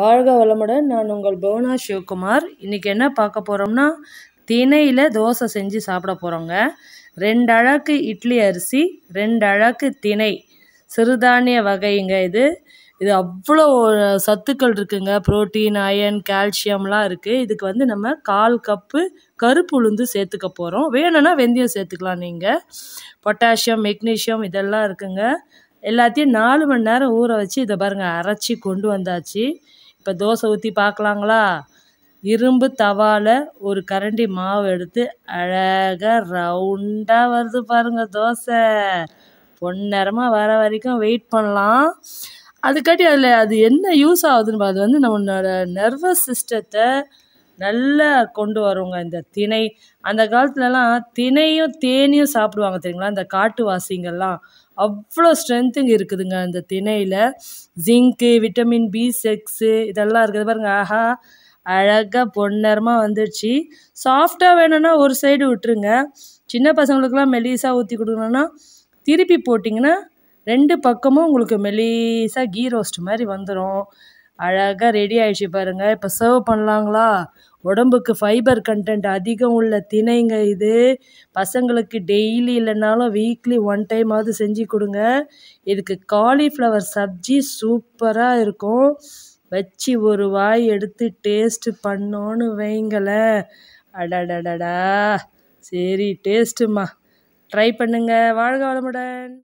வாழ்க வளமுடன் நான் உங்கள் புவனா சிவகுமார் இன்றைக்கி என்ன பார்க்க போகிறோம்னா திணையில் தோசை செஞ்சு சாப்பிட போகிறோங்க ரெண்டு அழகு இட்லி அரிசி ரெண்டு அழகு திணை சிறுதானிய வகைங்க இது இது அவ்வளோ சத்துக்கள் இருக்குங்க ப்ரோட்டீன் அயன் கால்சியம்லாம் இருக்குது இதுக்கு வந்து நம்ம கால் கப்பு கருப்பு உளுந்து சேர்த்துக்க போகிறோம் வேணும்னா வெந்தயம் சேர்த்துக்கலாம் நீங்கள் பொட்டாசியம் மெக்னீஷியம் இதெல்லாம் இருக்குங்க எல்லாத்தையும் நாலு மணி நேரம் ஊற வச்சு இதை பாருங்கள் அரைச்சி கொண்டு வந்தாச்சு இப்போ தோசை ஊற்றி பார்க்கலாங்களா இரும்பு தவால ஒரு கரண்டி மாவு எடுத்து அழகாக ரவுண்டாக வருது பாருங்கள் தோசை பொன்னிறமாக வர வரைக்கும் வெயிட் பண்ணலாம் அதுக்காட்டி அதில் அது என்ன யூஸ் ஆகுதுன்னு அது வந்து நம்மளோட நர்வஸ் சிஸ்டத்தை நல்லா கொண்டு வருவோங்க இந்த திணை அந்த காலத்துலலாம் திணையும் தேனியும் சாப்பிடுவாங்க தெரியுங்களா இந்த வாசிங்கள்லாம் அவ்வளோ ஸ்ட்ரென்த்துங்க இருக்குதுங்க அந்த திணையில் ஜிங்க்கு விட்டமின் பி செக்ஸு இதெல்லாம் இருக்குது பாருங்கள் ஆஹா அழகாக பொன்னரமாக வந்துடுச்சு சாஃப்டாக வேணும்னா ஒரு சைடு விட்டுருங்க சின்ன பசங்களுக்கெல்லாம் மெலிசாக ஊற்றி கொடுக்கணுன்னா திருப்பி போட்டிங்கன்னா ரெண்டு பக்கமும் உங்களுக்கு மெலிசாக கீ ரோஸ்ட் மாதிரி வந்துடும் அழகாக ரெடி ஆகிடுச்சு பாருங்கள் இப்போ சர்வ் பண்ணலாங்களா உடம்புக்கு ஃபைபர் கண்டென்ட் அதிகம் உள்ள திணைங்க இது பசங்களுக்கு டெய்லி இல்லைனாலும் வீக்லி ஒன் டைமாவது செஞ்சு கொடுங்க இதுக்கு காலிஃப்ளவர் சப்ஜி சூப்பராக இருக்கும் வச்சு ஒரு வாய் எடுத்து டேஸ்ட்டு பண்ணோன்னு வைங்களேன் அடடடடா சரி டேஸ்ட்டுமா ட்ரை பண்ணுங்கள் வாழ்க வளமுடன்